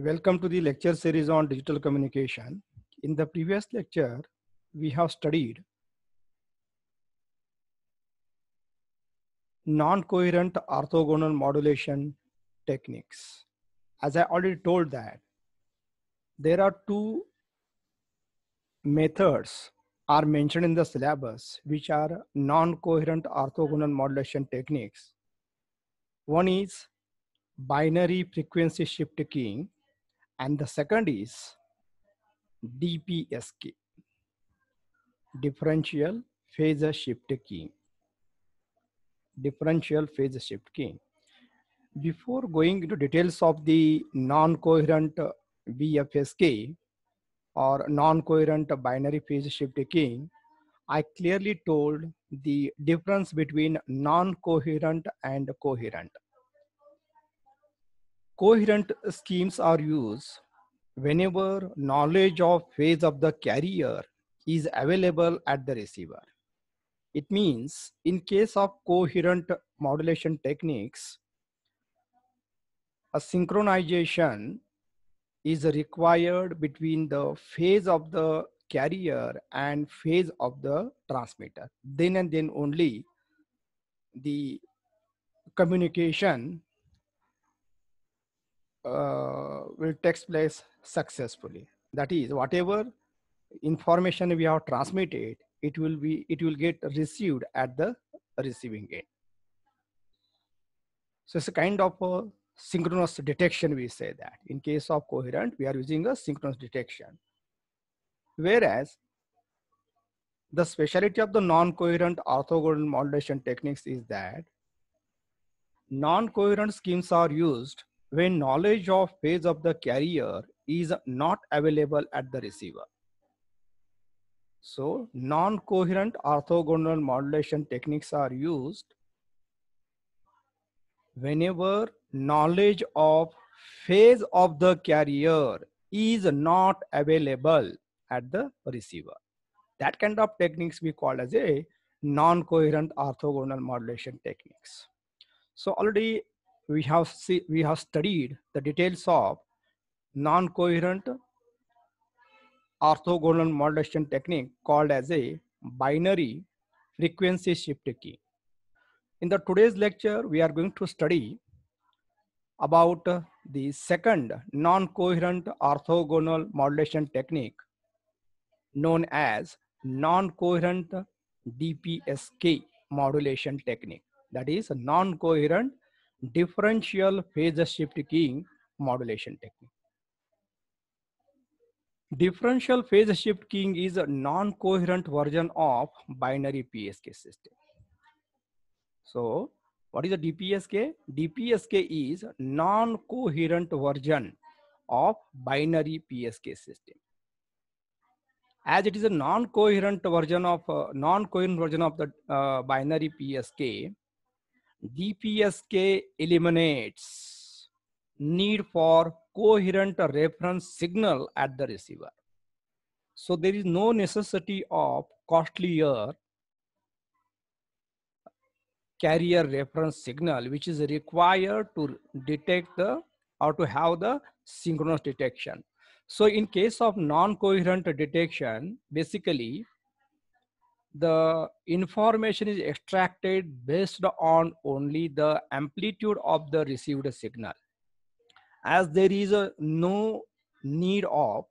Welcome to the lecture series on digital communication. In the previous lecture, we have studied non-coherent orthogonal modulation techniques. As I already told that, there are two methods are mentioned in the syllabus, which are non-coherent orthogonal modulation techniques. One is binary frequency shift keying and the second is DPSK, differential phase shift key. Differential phase shift key. Before going into details of the non-coherent BFSK or non-coherent binary phase shift key, I clearly told the difference between non-coherent and coherent coherent schemes are used whenever knowledge of phase of the carrier is available at the receiver. It means in case of coherent modulation techniques, a synchronization is required between the phase of the carrier and phase of the transmitter. Then and then only the communication uh, will take place successfully that is whatever information we have transmitted it will be it will get received at the receiving end so it's a kind of a synchronous detection we say that in case of coherent we are using a synchronous detection whereas the speciality of the non-coherent orthogonal modulation techniques is that non-coherent schemes are used when knowledge of phase of the carrier is not available at the receiver. So non-coherent orthogonal modulation techniques are used whenever knowledge of phase of the carrier is not available at the receiver. That kind of techniques we call as a non-coherent orthogonal modulation techniques. So already we have see, we have studied the details of non-coherent orthogonal modulation technique called as a binary frequency shift key. In the today's lecture, we are going to study about the second non-coherent orthogonal modulation technique known as non-coherent DPSK modulation technique. That is non-coherent differential phase shift keying modulation technique. Differential phase shift keying is a non-coherent version of binary PSK system. So what is a DPSK? DPSK is non-coherent version of binary PSK system. As it is a non-coherent version of uh, non-coherent version of the uh, binary PSK, DPSK eliminates need for coherent reference signal at the receiver. So there is no necessity of costlier carrier reference signal, which is required to detect the or to have the synchronous detection. So in case of non-coherent detection, basically the information is extracted based on only the amplitude of the received signal as there is a no need of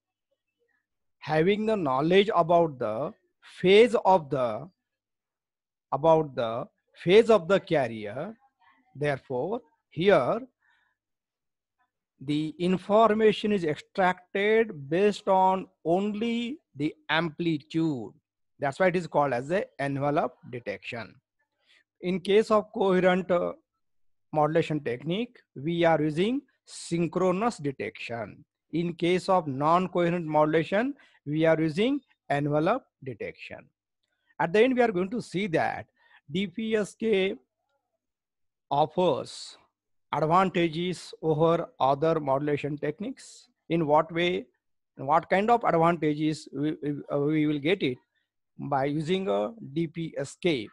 having the knowledge about the phase of the about the phase of the carrier therefore here the information is extracted based on only the amplitude that's why it is called as the envelope detection. In case of coherent uh, modulation technique, we are using synchronous detection. In case of non-coherent modulation, we are using envelope detection. At the end, we are going to see that DPSK offers advantages over other modulation techniques. In what way, what kind of advantages we, we uh, will get it by using a DPSK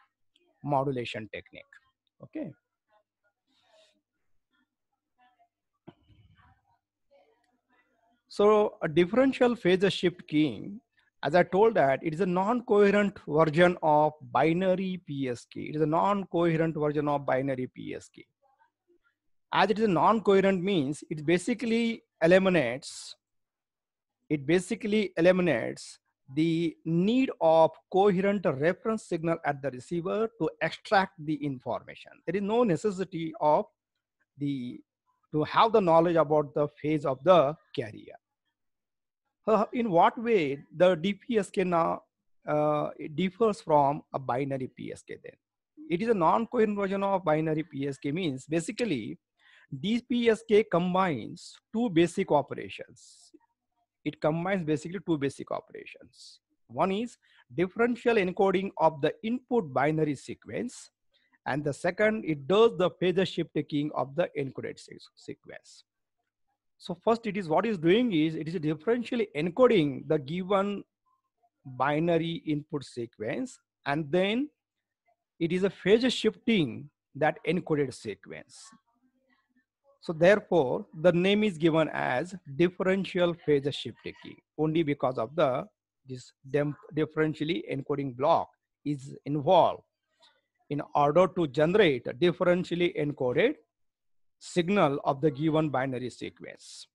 modulation technique. Okay. So a differential phase shift keying, as I told that it is a non-coherent version of binary PSK. It is a non-coherent version of binary PSK. As it is a non-coherent means it basically eliminates, it basically eliminates the need of coherent reference signal at the receiver to extract the information. There is no necessity of the to have the knowledge about the phase of the carrier. Uh, in what way the DPSK now uh, differs from a binary PSK then? It is a non-coherent version of binary PSK means basically DPSK combines two basic operations it combines basically two basic operations. One is differential encoding of the input binary sequence. And the second, it does the phase shift taking of the encoded sequence. So first it is what is doing is it is differentially encoding the given binary input sequence and then it is a phase shifting that encoded sequence. So therefore, the name is given as differential phase shift key only because of the this differentially encoding block is involved in order to generate differentially encoded signal of the given binary sequence.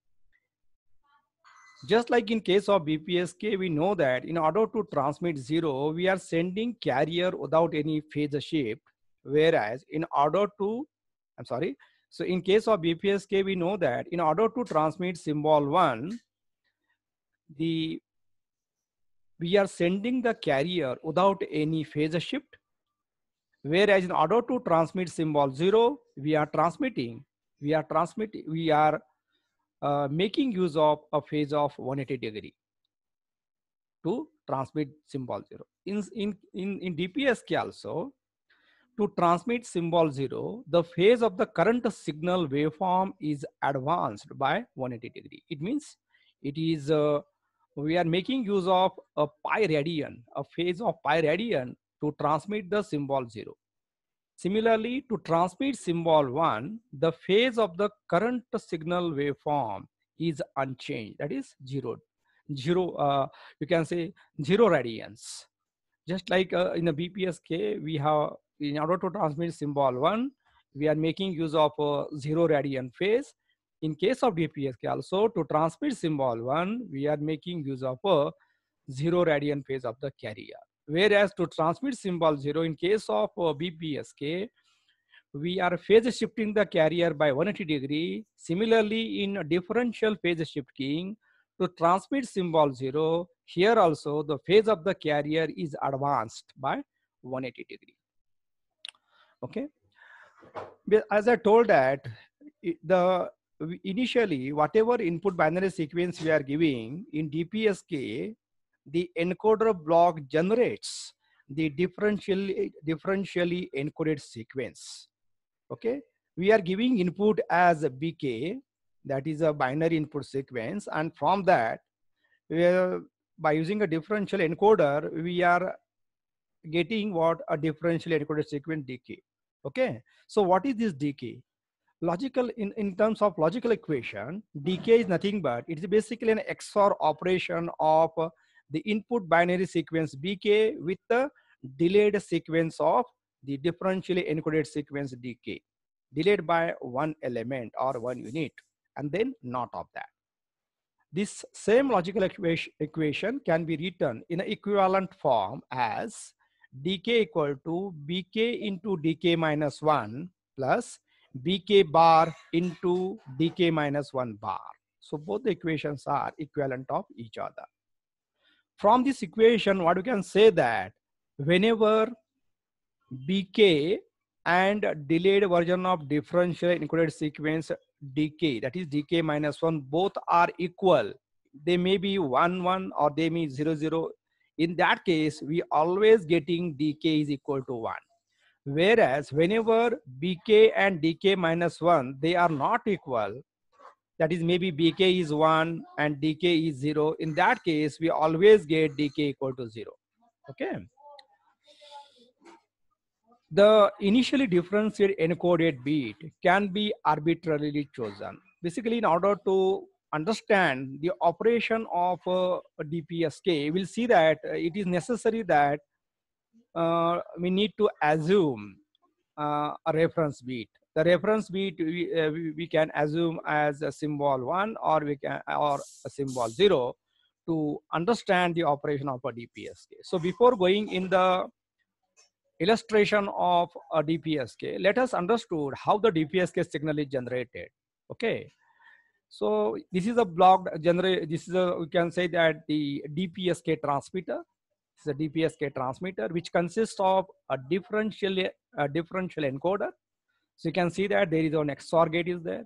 Just like in case of BPSK, we know that in order to transmit zero, we are sending carrier without any phase shift. Whereas in order to, I'm sorry, so in case of BPSK, we know that in order to transmit symbol one, the we are sending the carrier without any phase shift. Whereas in order to transmit symbol zero, we are transmitting, we are transmitting, we are uh, making use of a phase of 180 degree to transmit symbol zero. In in in in DPSK also, to transmit symbol 0, the phase of the current signal waveform is advanced by 180 degree. It means it is, uh, we are making use of a pi radian, a phase of pi radian to transmit the symbol 0. Similarly, to transmit symbol 1, the phase of the current signal waveform is unchanged, that is 0. Zero, uh, you can say 0 radians. Just like uh, in the BPSK, we have in order to transmit symbol 1 we are making use of a uh, zero radian phase in case of dpsk also to transmit symbol 1 we are making use of a uh, zero radian phase of the carrier whereas to transmit symbol 0 in case of uh, bpsk we are phase shifting the carrier by 180 degree similarly in differential phase shifting to transmit symbol 0 here also the phase of the carrier is advanced by 180 degree okay as i told that the initially whatever input binary sequence we are giving in dpsk the encoder block generates the differentially differentially encoded sequence okay we are giving input as a bk that is a binary input sequence and from that we are, by using a differential encoder we are getting what a differential encoded sequence dk okay so what is this dk logical in, in terms of logical equation dk is nothing but it is basically an xor operation of the input binary sequence bk with the delayed sequence of the differentially encoded sequence dk delayed by one element or one unit and then not of that this same logical equation, equation can be written in an equivalent form as dk equal to bk into dk minus 1 plus bk bar into dk minus 1 bar. So both the equations are equivalent of each other. From this equation, what we can say that whenever bk and delayed version of differential included sequence dk, that is dk minus 1, both are equal. They may be 1, 1 or they may be 0, 0 in that case we always getting dk is equal to 1 whereas whenever bk and dk minus 1 they are not equal that is maybe bk is 1 and dk is 0 in that case we always get dk equal to 0 okay the initially differentiated encoded bit can be arbitrarily chosen basically in order to understand the operation of uh, a DPSK, we'll see that uh, it is necessary that uh, we need to assume uh, a reference beat. The reference beat we, uh, we, we, can assume as a symbol one or we can or a symbol zero to understand the operation of a DPSK. So before going in the illustration of a DPSK, let us understood how the DPSK signal is generated. Okay. So this is a blocked generate. This is a we can say that the DPSK transmitter. is a DPSK transmitter which consists of a differential a differential encoder. So you can see that there is an XOR gate is there,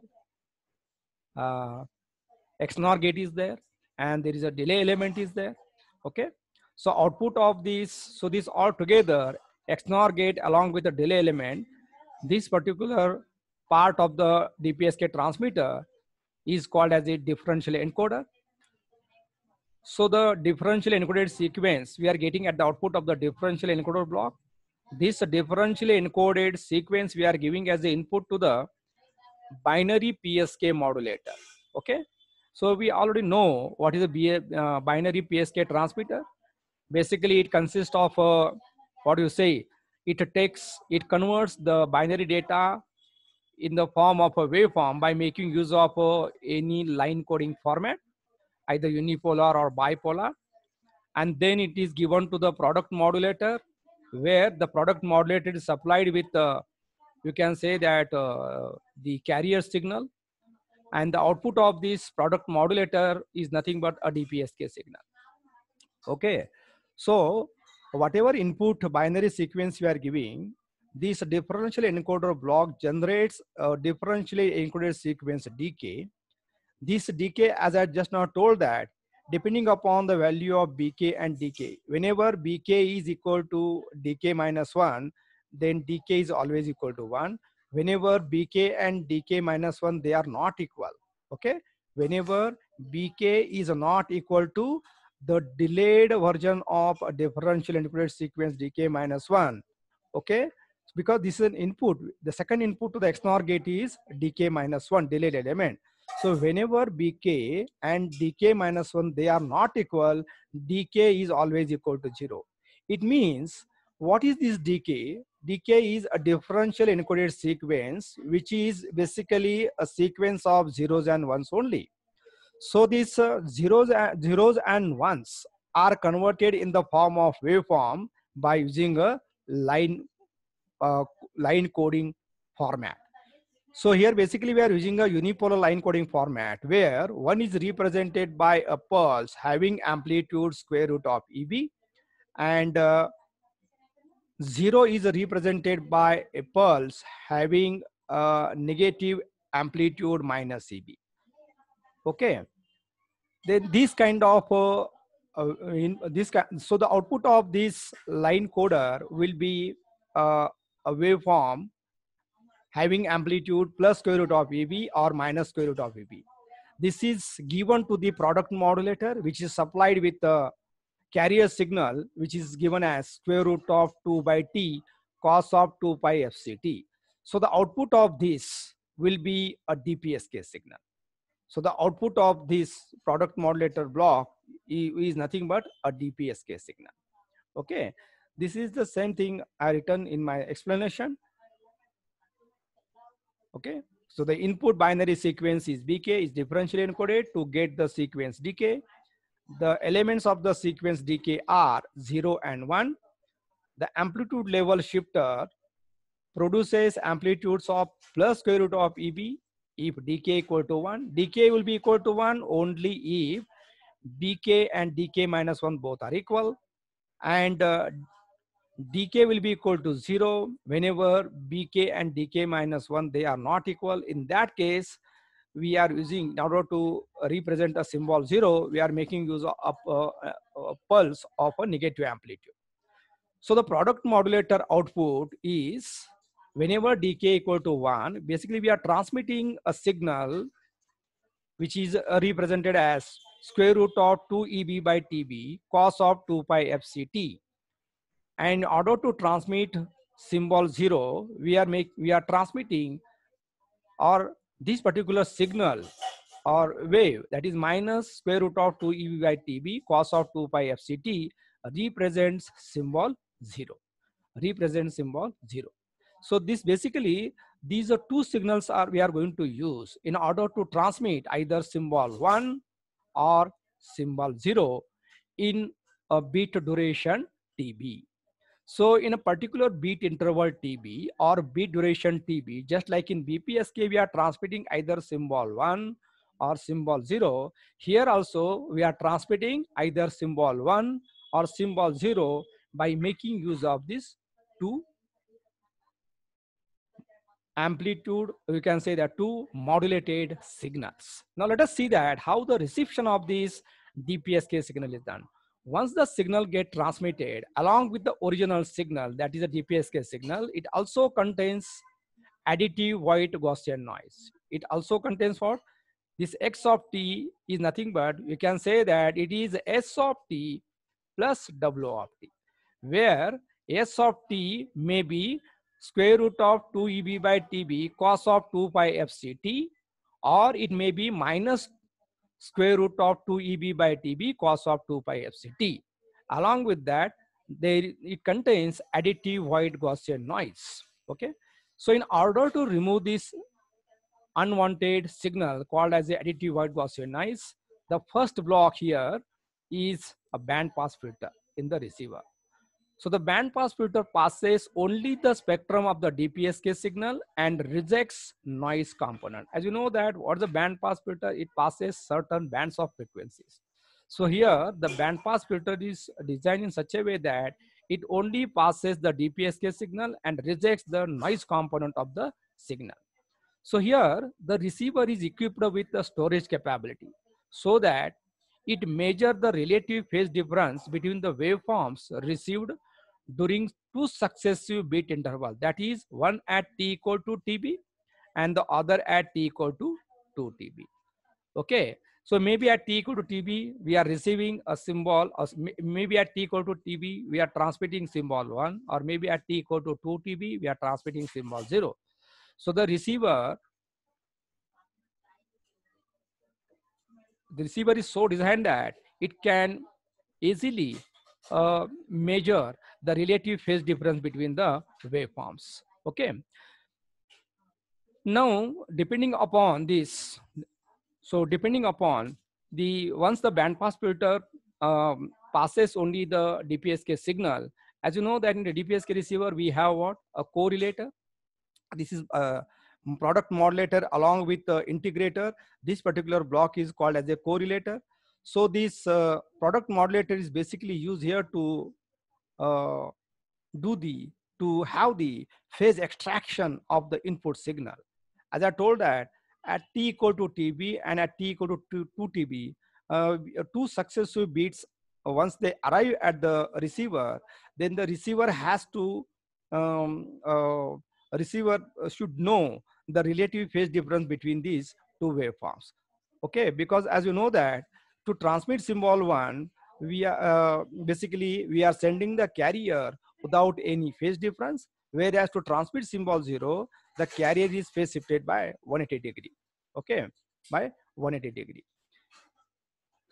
uh, XNOR gate is there, and there is a delay element is there. Okay. So output of this, so this all together XNOR gate along with the delay element, this particular part of the DPSK transmitter is called as a differential encoder. So the differential encoded sequence we are getting at the output of the differential encoder block. This differential encoded sequence we are giving as the input to the binary PSK modulator. Okay. So we already know what is a uh, binary PSK transmitter. Basically, it consists of uh, What what you say. It takes, it converts the binary data in the form of a waveform by making use of uh, any line coding format, either unipolar or bipolar. And then it is given to the product modulator where the product modulator is supplied with, uh, you can say that uh, the carrier signal and the output of this product modulator is nothing but a DPSK signal. Okay, so whatever input binary sequence we are giving, this differential encoder block generates a differentially encoded sequence DK. This DK, as I just now told that, depending upon the value of BK and DK, whenever BK is equal to DK minus one, then DK is always equal to one. Whenever BK and DK minus one, they are not equal, okay? Whenever BK is not equal to the delayed version of a differential encoded sequence DK minus one, okay? because this is an input. The second input to the XNOR gate is DK minus one delayed element. So whenever BK and DK minus one, they are not equal, DK is always equal to zero. It means what is this DK? DK is a differential encoded sequence, which is basically a sequence of zeros and ones only. So these uh, zeros, zeros and ones are converted in the form of waveform by using a line uh, line coding format. So here basically we are using a unipolar line coding format where one is represented by a pulse having amplitude square root of EB and uh, zero is represented by a pulse having a negative amplitude minus EB. Okay. Then this kind of uh, uh, in this so the output of this line coder will be uh, a waveform having amplitude plus square root of AB or minus square root of Vb. This is given to the product modulator, which is supplied with the carrier signal, which is given as square root of 2 by T cos of 2 pi FCT. So the output of this will be a DPSK signal. So the output of this product modulator block is nothing but a DPSK signal. Okay. This is the same thing I written in my explanation. Okay, so the input binary sequence is BK is differentially encoded to get the sequence DK. The elements of the sequence DK are 0 and 1. The amplitude level shifter produces amplitudes of plus square root of EB if DK equal to 1. DK will be equal to 1 only if DK and DK minus 1 both are equal. And uh, dk will be equal to 0 whenever bk and dk minus 1 they are not equal in that case we are using in order to represent a symbol 0 we are making use of a, uh, uh, a pulse of a negative amplitude so the product modulator output is whenever dk equal to 1 basically we are transmitting a signal which is uh, represented as square root of 2eb by tb cos of 2 pi fct and in order to transmit symbol 0 we are make we are transmitting or this particular signal or wave that is minus square root of 2 ev by tb cos of 2 pi fct represents symbol 0 represents symbol 0 so this basically these are two signals are we are going to use in order to transmit either symbol 1 or symbol 0 in a bit duration tb so in a particular beat interval TB or beat duration TB, just like in BPSK, we are transmitting either symbol one or symbol zero. Here also we are transmitting either symbol one or symbol zero by making use of these two amplitude, we can say that two modulated signals. Now let us see that how the reception of this DPSK signal is done. Once the signal get transmitted along with the original signal, that is a DPSK signal, it also contains additive white Gaussian noise. It also contains for This X of T is nothing but you can say that it is S of T plus W of T, where S of T may be square root of 2 EB by TB cos of 2 pi FCT, or it may be minus square root of 2EB by TB cos of 2 pi FCT. Along with that, there it contains additive white Gaussian noise. Okay. So in order to remove this unwanted signal called as the additive white Gaussian noise, the first block here is a bandpass filter in the receiver. So the bandpass filter passes only the spectrum of the DPSK signal and rejects noise component. As you know that what the bandpass filter, it passes certain bands of frequencies. So here the bandpass filter is designed in such a way that it only passes the DPSK signal and rejects the noise component of the signal. So here the receiver is equipped with the storage capability so that it measures the relative phase difference between the waveforms received during two successive bit interval. That is one at t equal to tb and the other at t equal to 2 tb. Okay. So maybe at t equal to tb, we are receiving a symbol. Or maybe at t equal to tb, we are transmitting symbol 1. Or maybe at t equal to 2 tb, we are transmitting symbol 0. So the receiver, the receiver is so designed that it can easily uh, measure the relative phase difference between the waveforms. Okay. Now, depending upon this, so depending upon the, once the bandpass filter um, passes only the DPSK signal, as you know that in the DPSK receiver, we have what? A correlator. This is a uh, product modulator along with the integrator. This particular block is called as a correlator so this uh, product modulator is basically used here to uh, do the, to have the phase extraction of the input signal. As I told that at t equal to tb and at t equal to 2, tb, uh, two successive beats, uh, once they arrive at the receiver, then the receiver has to, um, uh, receiver uh, should know the relative phase difference between these two waveforms okay because as you know that to transmit symbol 1 we are uh, basically we are sending the carrier without any phase difference whereas to transmit symbol 0 the carrier is phase shifted by 180 degree okay by 180 degree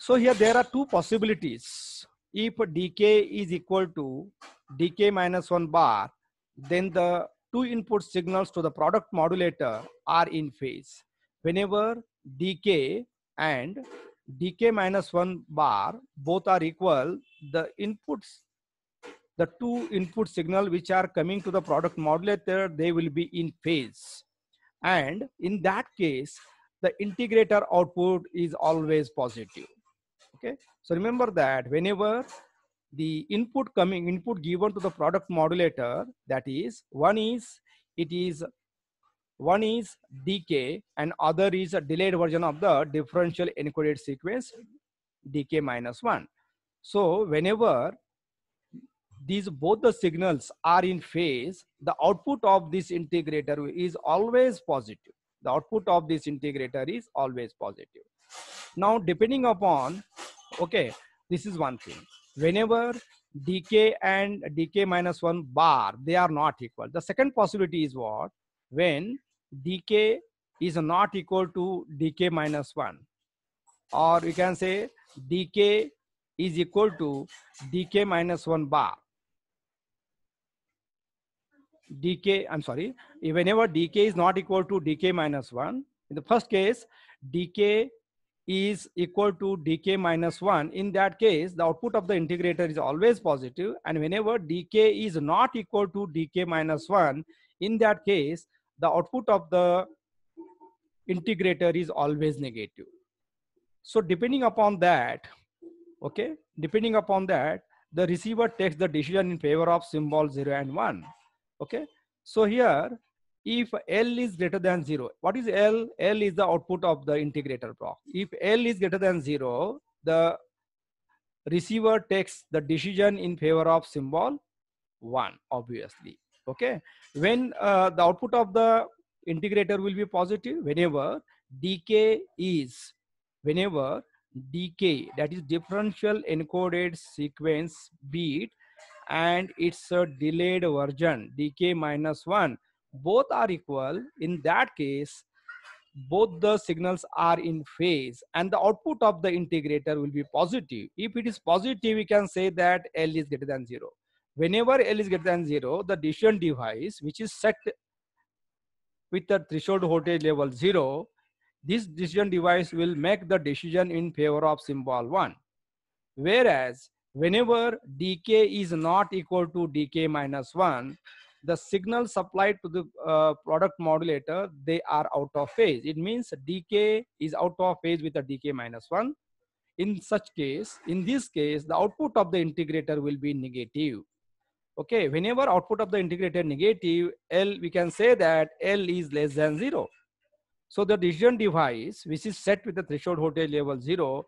so here there are two possibilities if dk is equal to dk minus 1 bar then the two input signals to the product modulator are in phase whenever dk and dk minus 1 bar both are equal the inputs the two input signal which are coming to the product modulator they will be in phase and in that case the integrator output is always positive okay so remember that whenever the input coming input given to the product modulator that is one is it is one is dk and other is a delayed version of the differential encoded sequence dk minus 1. So whenever these both the signals are in phase, the output of this integrator is always positive. The output of this integrator is always positive. Now depending upon, okay, this is one thing. Whenever dk and dk minus 1 bar, they are not equal. The second possibility is what? When dk is not equal to dk minus 1 or you can say dk is equal to dk minus 1 bar dk i'm sorry whenever dk is not equal to dk minus 1 in the first case dk is equal to dk minus 1 in that case the output of the integrator is always positive and whenever dk is not equal to dk minus 1 in that case the output of the integrator is always negative. So depending upon that, okay, depending upon that, the receiver takes the decision in favor of symbol 0 and 1. Okay, so here if L is greater than 0, what is L? L is the output of the integrator block. If L is greater than 0, the receiver takes the decision in favor of symbol 1, obviously okay when uh, the output of the integrator will be positive whenever dk is whenever dk that is differential encoded sequence beat and it's a delayed version dk minus 1 both are equal in that case both the signals are in phase and the output of the integrator will be positive if it is positive we can say that l is greater than 0 whenever L is greater than zero, the decision device, which is set with the threshold voltage level zero, this decision device will make the decision in favor of symbol one. Whereas whenever dk is not equal to dk minus one, the signal supplied to the uh, product modulator, they are out of phase. It means dk is out of phase with the dk minus one. In such case, in this case, the output of the integrator will be negative. Okay, whenever output of the integrated negative, L, we can say that L is less than zero. So the decision device, which is set with the threshold voltage level zero,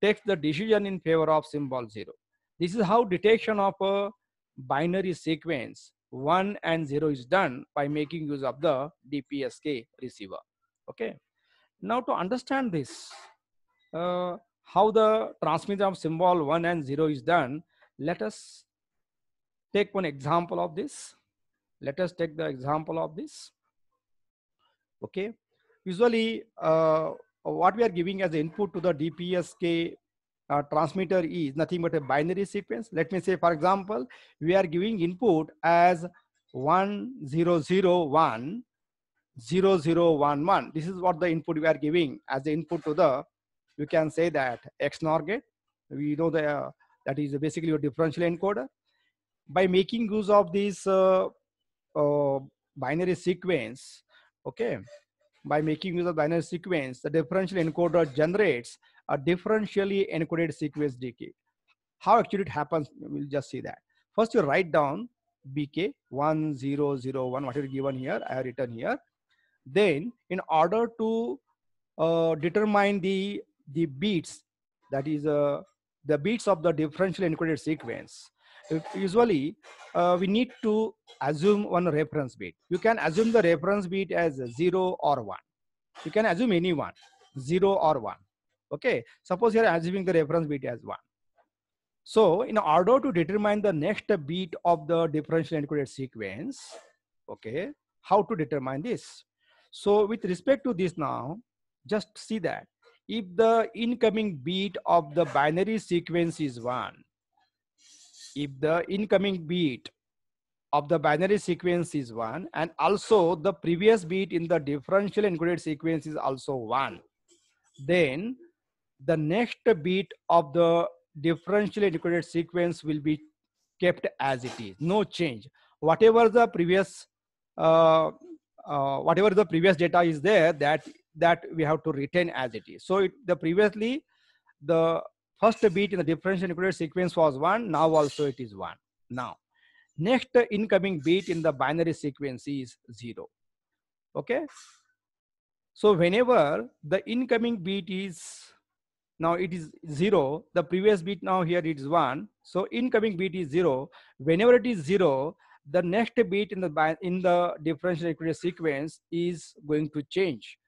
takes the decision in favor of symbol zero. This is how detection of a binary sequence one and zero is done by making use of the DPSK receiver. Okay. Now to understand this, uh, how the transmission of symbol one and zero is done, let us take one example of this. Let us take the example of this. Okay. Usually, uh, what we are giving as input to the DPSK uh, transmitter is nothing but a binary sequence. Let me say, for example, we are giving input as 1001 This is what the input we are giving as the input to the, you can say that XNOR gate. We know the, uh, that is basically your differential encoder by making use of this uh, uh, binary sequence, okay, by making use of binary sequence, the differential encoder generates a differentially encoded sequence DK. How actually it happens, we'll just see that. First, you write down BK1001, one. What is given here, I have written here. Then, in order to uh, determine the, the beats, that is uh, the beats of the differential encoded sequence, usually uh, we need to assume one reference bit. You can assume the reference bit as 0 or 1. You can assume any one, 0 or 1. Okay, suppose you are assuming the reference bit as 1. So in order to determine the next bit of the differential encoded sequence, okay, how to determine this? So with respect to this now, just see that if the incoming bit of the binary sequence is 1, if the incoming beat of the binary sequence is 1 and also the previous beat in the differential encoded sequence is also 1 then the next beat of the differential encoded sequence will be kept as it is no change whatever the previous uh, uh, whatever the previous data is there that that we have to retain as it is so it, the previously the First bit in the differential nuclear sequence was one. Now also it is one. Now, next incoming bit in the binary sequence is zero. Okay. So whenever the incoming bit is now it is zero, the previous bit now here it is one. So incoming bit is zero. Whenever it is zero, the next bit in the in the differential equation sequence is going to change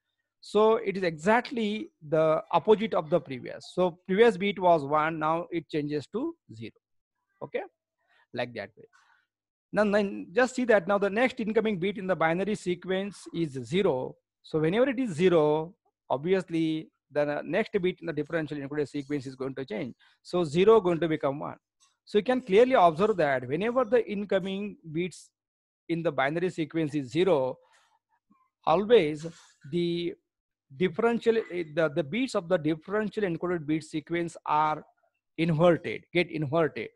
so it is exactly the opposite of the previous so previous bit was one now it changes to zero okay like that way now then just see that now the next incoming bit in the binary sequence is zero so whenever it is zero obviously the next bit in the differential included sequence is going to change so zero going to become one so you can clearly observe that whenever the incoming bits in the binary sequence is zero always the differential eh, the, the beats of the differential encoded beat sequence are inverted get inverted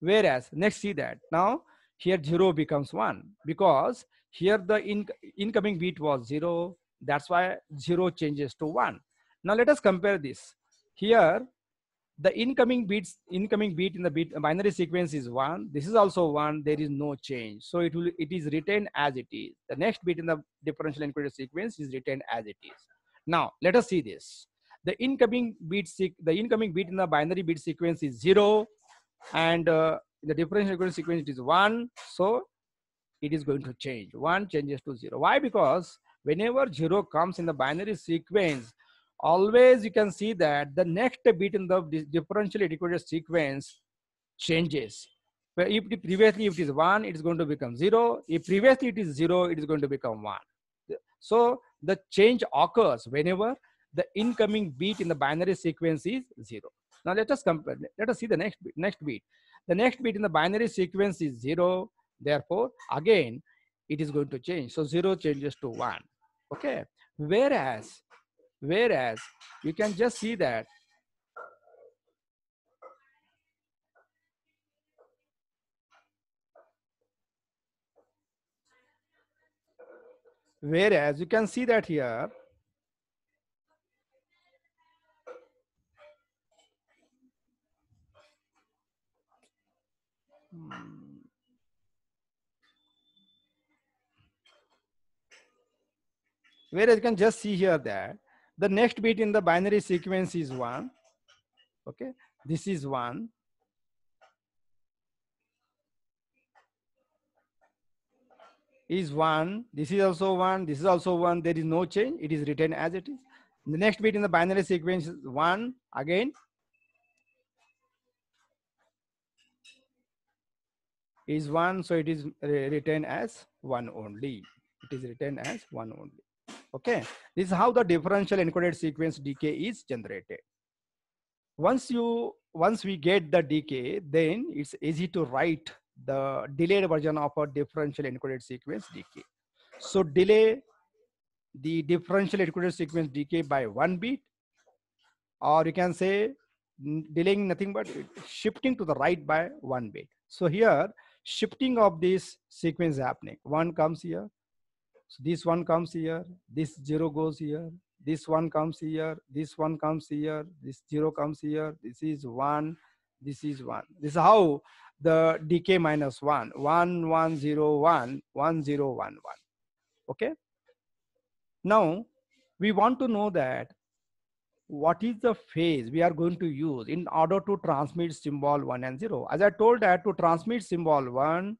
whereas next see that now here zero becomes one because here the in, incoming beat was zero that's why zero changes to one now let us compare this here the incoming beats incoming beat in the beat binary sequence is one this is also one there is no change so it will it is written as it is the next beat in the differential encoded sequence is written as it is now let us see this. The incoming bit the incoming bit in the binary bit sequence is zero, and uh, the differential equation sequence is one. So it is going to change. One changes to zero. Why? Because whenever zero comes in the binary sequence, always you can see that the next bit in the differential equation sequence changes. But if previously it is one, it is going to become zero. If previously it is zero, it is going to become one. So the change occurs whenever the incoming beat in the binary sequence is zero. Now let us compare, let us see the next, next beat. The next beat in the binary sequence is zero. Therefore, again, it is going to change. So zero changes to one. Okay. Whereas, whereas you can just see that Whereas you can see that here, hmm. Whereas you can just see here that the next bit in the binary sequence is one. Okay, this is one is one, this is also one, this is also one, there is no change, it is written as it is. The next bit in the binary sequence is one, again, is one, so it is written as one only. It is written as one only. Okay, this is how the differential encoded sequence DK is generated. Once you, once we get the DK, then it's easy to write the delayed version of a differential encoded sequence decay. So delay the differential encoded sequence decay by one bit, or you can say delaying nothing but shifting to the right by one bit. So here shifting of this sequence happening. One comes here, so this one comes here, this zero goes here, this one comes here, this one comes here, this zero comes here, this is one, this is 1 this is how the decay zero one one zero one one. okay now we want to know that what is the phase we are going to use in order to transmit symbol 1 and 0 as i told that to transmit symbol 1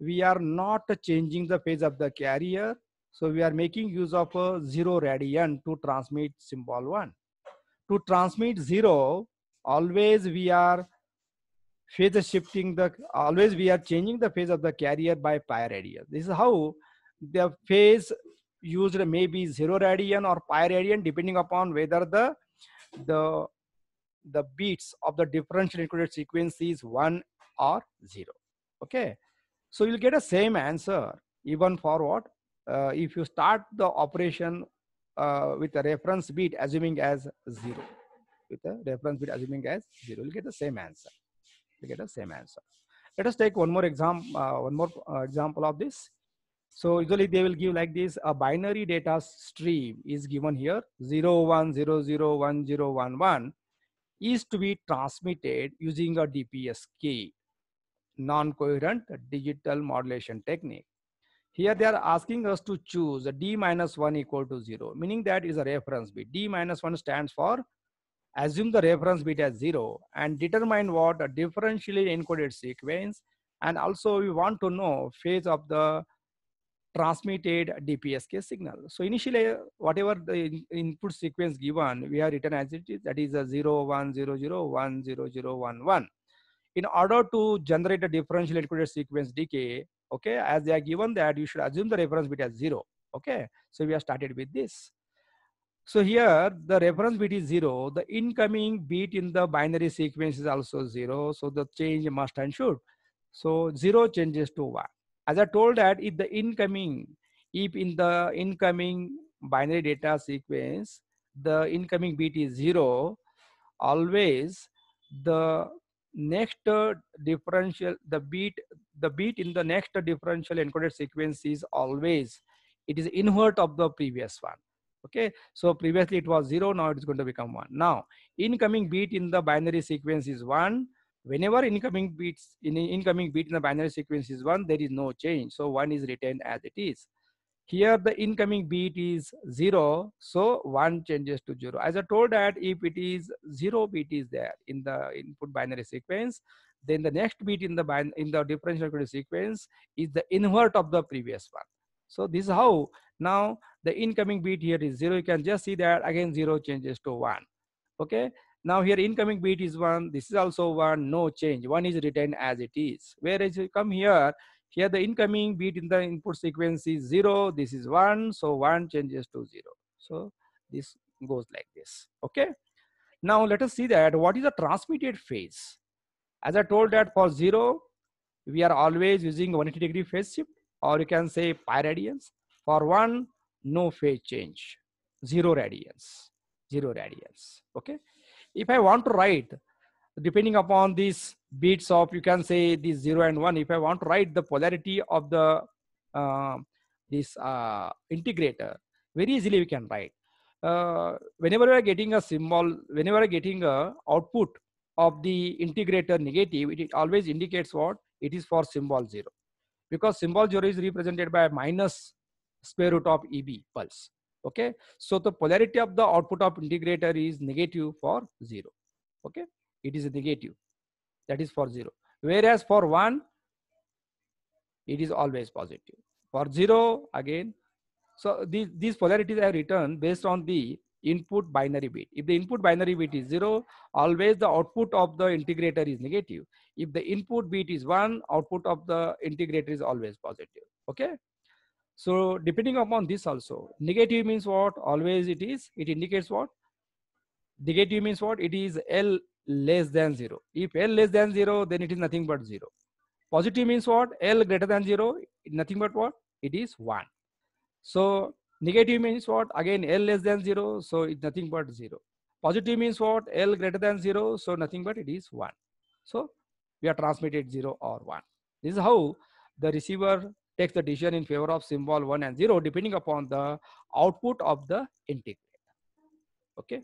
we are not changing the phase of the carrier so we are making use of a 0 radian to transmit symbol 1 to transmit 0 always we are phase shifting the always we are changing the phase of the carrier by pi radian this is how the phase used may be zero radian or pi radian depending upon whether the the the beats of the differential included sequence is one or zero okay so you'll get a same answer even for what uh, if you start the operation uh, with a reference bit assuming as zero with a reference bit assuming as zero you'll get the same answer we get the same answer. Let us take one more exam, uh, one more uh, example of this. So usually they will give like this, a binary data stream is given here, 01001011 is to be transmitted using a DPS key, non-coherent digital modulation technique. Here they are asking us to choose d minus 1 equal to 0, meaning that is a reference bit. d minus 1 stands for assume the reference bit as zero and determine what a differentially encoded sequence and also we want to know phase of the transmitted DPSK signal. So initially, whatever the input sequence given, we have written as it is, that is a 0, 1, 0, 0, 1, 0, 0, 1, 1. In order to generate a differential encoded sequence decay, okay, as they are given that you should assume the reference bit as zero, okay. So we have started with this. So here the reference bit is zero. The incoming bit in the binary sequence is also zero. So the change must and should. So zero changes to one. As I told that if the incoming, if in the incoming binary data sequence, the incoming bit is zero, always the next differential, the bit, the bit in the next differential encoded sequence is always, it is invert of the previous one okay so previously it was 0 now it's going to become 1 now incoming beat in the binary sequence is 1 whenever incoming beats in incoming beat in the binary sequence is 1 there is no change so 1 is retained as it is here the incoming beat is 0 so 1 changes to 0 as i told that if it is 0 beat is there in the input binary sequence then the next beat in the bin in the differential sequence is the invert of the previous one so this is how now the incoming bit here is zero. You can just see that again zero changes to one. Okay. Now here incoming bit is one. This is also one, no change. One is written as it is. Whereas you come here, here the incoming bit in the input sequence is zero. This is one. So one changes to zero. So this goes like this. Okay. Now let us see that what is the transmitted phase. As I told that for zero, we are always using 180 degree phase shift or you can say pi radians. For one, no phase change, zero radians, zero radians. Okay. If I want to write, depending upon these bits of, you can say this zero and one. If I want to write the polarity of the uh, this uh, integrator, very easily we can write. Uh, whenever we are getting a symbol, whenever we are getting a output of the integrator negative, it, it always indicates what it is for symbol zero because symbol zero is represented by minus square root of EB pulse. Okay. So the polarity of the output of integrator is negative for zero. Okay. It is negative. That is for zero. Whereas for one, it is always positive. For zero, again, so these, these polarities are written based on the input binary bit. If the input binary bit is 0, always the output of the integrator is negative. If the input bit is 1, output of the integrator is always positive. Okay. So depending upon this also, negative means what? Always it is, it indicates what? Negative means what? It is L less than zero. If L less than zero, then it is nothing but zero. Positive means what? L greater than zero, nothing but what? It is one. So negative means what? Again, L less than zero, so it's nothing but zero. Positive means what? L greater than zero, so nothing but it is one. So we are transmitted zero or one. This is how the receiver takes the decision in favor of symbol 1 and 0 depending upon the output of the integrator. Okay.